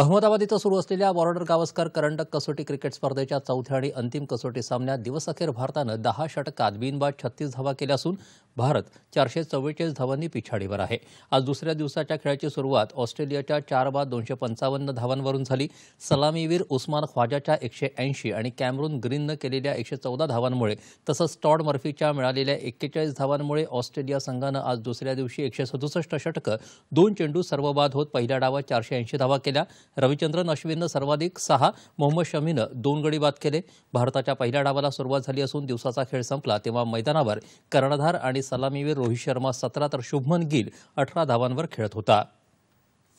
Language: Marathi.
अहमदाबाद इथं सुरू असलेल्या वॉर्डर गावस्कर करंडक कसोटी क्रिकेट स्पर्धेच्या चौथ्या आणि अंतिम कसोटी सामन्यात दिवसअखेर भारतानं दहा षटकात बिनबाद छत्तीस धावा केल्या असून भारत चारशे चव्वेचाळीस धावांनी पिछाडीवर आहे आज दुसऱ्या दिवसाच्या खेळाची सुरुवात ऑस्ट्रेलियाच्या चार बाद दोनशे पंचावन्न धावांवरून झाली सलामीवीर उस्मान ख्वाजाच्या एकशे ऐंशी आणि कॅमरून ग्रीननं केलेल्या एकशे चौदा धावांमुळे तसंच टॉड मर्फीच्या मिळालेल्या एक्केचाळीस धावांमुळे ऑस्ट्रेलिया संघानं आज दुसऱ्या दिवशी एकशे सदुसष्ट षटकं दोन चेंडू सर्व बाद होत पहिल्या डावात चारशे ऐंशी धावा केल्या रविचंद्रन अश्विननं सर्वाधिक सहा मोहम्मद शमीनं दोन गडी बाद केले भारताच्या पहिल्या डावाला सुरुवात झाली असून दिवसाचा खेळ संपला तेव्हा मैदानावर कर्णधार आणि सलामीवीर रोहित शर्मा सतरा तर शुभमन गिल अठरा धावांवर खेळत होता